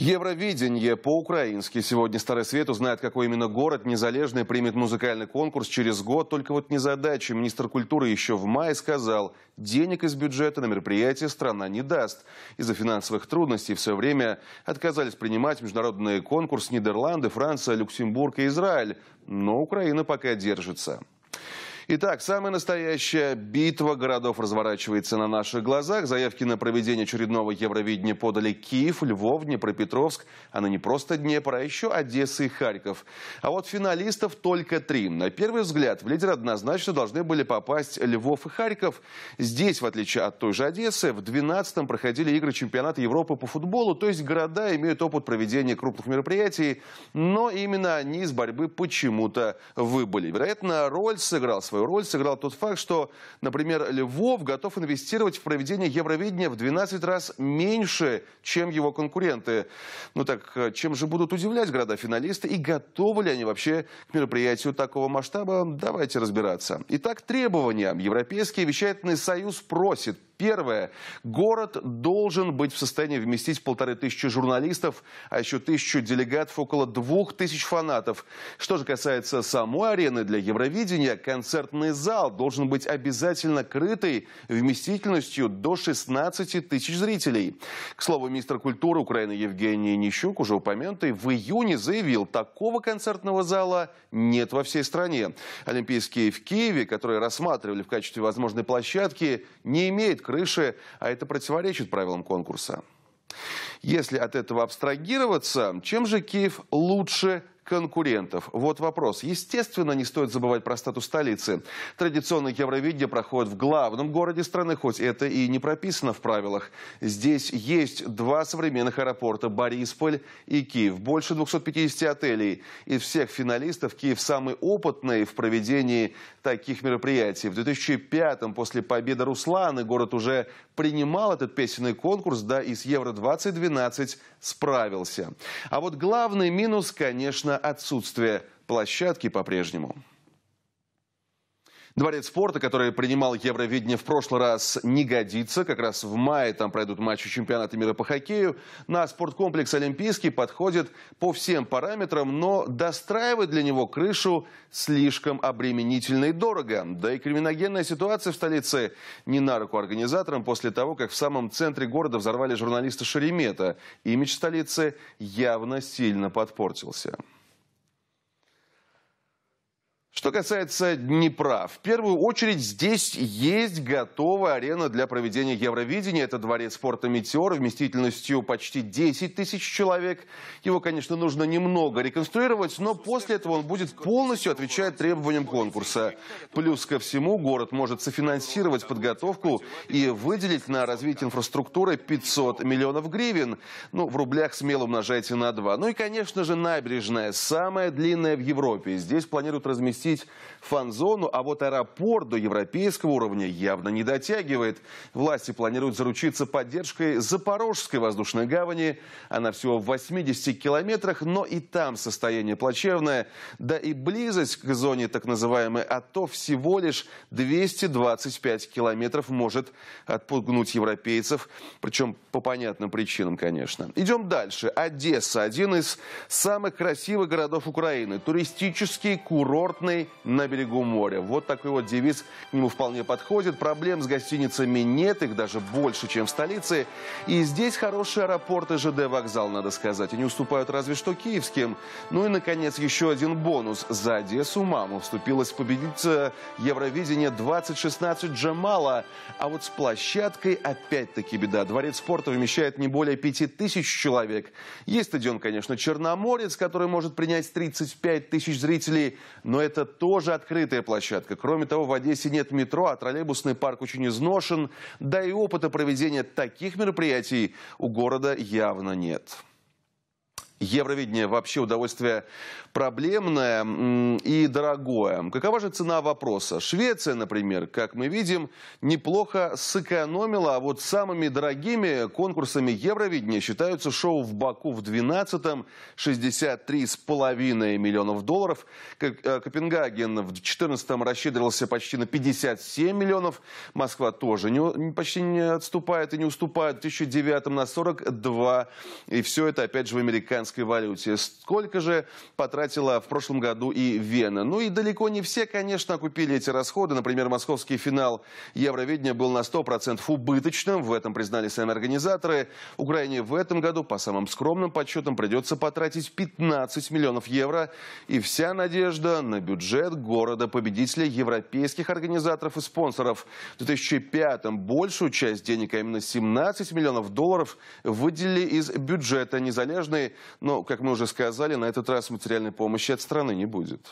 Евровидение по-украински. Сегодня Старый Свет узнает, какой именно город незалежный примет музыкальный конкурс через год. Только вот незадача. Министр культуры еще в мае сказал, денег из бюджета на мероприятие страна не даст. Из-за финансовых трудностей все время отказались принимать международные конкурсы Нидерланды, Франция, Люксембург и Израиль. Но Украина пока держится. Итак, самая настоящая битва городов разворачивается на наших глазах. Заявки на проведение очередного Евровидения подали Киев, Львов, Днепропетровск. А на не просто Днепр, а еще Одесса и Харьков. А вот финалистов только три. На первый взгляд, в лидер однозначно должны были попасть Львов и Харьков. Здесь, в отличие от той же Одессы, в 12-м проходили игры чемпионата Европы по футболу. То есть города имеют опыт проведения крупных мероприятий. Но именно они из борьбы почему-то выбыли. Вероятно, роль сыграл свой свою роль сыграл тот факт, что, например, Львов готов инвестировать в проведение Евровидения в 12 раз меньше, чем его конкуренты. Ну так э, чем же будут удивлять города-финалисты и готовы ли они вообще к мероприятию такого масштаба? Давайте разбираться. Итак, требования. Европейский вещательный союз просит Первое. Город должен быть в состоянии вместить полторы тысячи журналистов, а еще тысячу делегатов, около двух тысяч фанатов. Что же касается самой арены для Евровидения, концертный зал должен быть обязательно крытый вместительностью до 16 тысяч зрителей. К слову, министр культуры Украины Евгений Нищук, уже упомянутый, в июне заявил, такого концертного зала нет во всей стране. Олимпийские в Киеве, которые рассматривали в качестве возможной площадки, не имеет крыши, а это противоречит правилам конкурса. Если от этого абстрагироваться, чем же Киев лучше конкурентов. Вот вопрос. Естественно, не стоит забывать про статус столицы. Традиционное Евровидение проходит в главном городе страны, хоть это и не прописано в правилах. Здесь есть два современных аэропорта – Борисполь и Киев. Больше 250 отелей. Из всех финалистов Киев самый опытный в проведении таких мероприятий. В 2005-м, после победы Русланы, город уже принимал этот песенный конкурс, да и с Евро-2012 справился. А вот главный минус, конечно, отсутствие площадки по-прежнему. Дворец спорта, который принимал Евровидение в прошлый раз, не годится. Как раз в мае там пройдут матчи чемпионата мира по хоккею. На спорткомплекс «Олимпийский» подходит по всем параметрам, но достраивать для него крышу слишком обременительно и дорого. Да и криминогенная ситуация в столице не на руку организаторам после того, как в самом центре города взорвали журналиста Шеремета. Имидж столицы явно сильно подпортился. Что касается Днепра, в первую очередь здесь есть готовая арена для проведения Евровидения. Это дворец спорта «Метеор» вместительностью почти 10 тысяч человек. Его, конечно, нужно немного реконструировать, но после этого он будет полностью отвечать требованиям конкурса. Плюс ко всему, город может софинансировать подготовку и выделить на развитие инфраструктуры 500 миллионов гривен. Ну, в рублях смело умножайте на 2. Ну и, конечно же, набережная, самая длинная в Европе. Здесь планируют разместить запустить фан-зону, а вот аэропорт до европейского уровня явно не дотягивает. Власти планируют заручиться поддержкой Запорожской воздушной гавани. Она всего в 80 километрах, но и там состояние плачевное. Да и близость к зоне так называемой АТО всего лишь 225 километров может отпугнуть европейцев. Причем по понятным причинам, конечно. Идем дальше. Одесса – один из самых красивых городов Украины. Туристический, курортный, Северной на берегу моря. Вот такой вот девиз к нему вполне подходит. Проблем с гостиницами нет, их даже больше, чем в столице. И здесь хорошие аэропорты ЖД вокзал, надо сказать. Они уступают разве что киевским. Ну и, наконец, еще один бонус. За Одессу маму вступилась победительница э, Евровидения 2016 Джамала. А вот с площадкой опять-таки беда. Дворец спорта вмещает не более 5000 человек. Есть стадион, конечно, Черноморец, который может принять 35 тысяч зрителей, но это тоже открытая площадка. Кроме того, в Одессе нет метро, а троллейбусный парк очень изношен. Да и опыта проведения таких мероприятий у города явно нет. Евровидение вообще удовольствие проблемное и дорогое. Какова же цена вопроса? Швеция, например, как мы видим, неплохо сэкономила, а вот самыми дорогими конкурсами Евровидения считаются шоу в Баку в 12-м, 63,5 миллионов долларов. Э, Копенгаген в 14-м рассчитывался почти на 57 миллионов. Москва тоже не, почти не отступает и не уступает. В 2009-м на 42. И все это, опять же, в американском американской валюте. Сколько же потратила в прошлом году и Вена? Ну и далеко не все, конечно, окупили эти расходы. Например, московский финал Евровидения был на 100% убыточным. В этом признали сами организаторы. Украине в этом году, по самым скромным подсчетам, придется потратить 15 миллионов евро. И вся надежда на бюджет города-победителя европейских организаторов и спонсоров. В 2005-м большую часть денег, а именно 17 миллионов долларов, выделили из бюджета. Незалежные но, как мы уже сказали, на этот раз материальной помощи от страны не будет.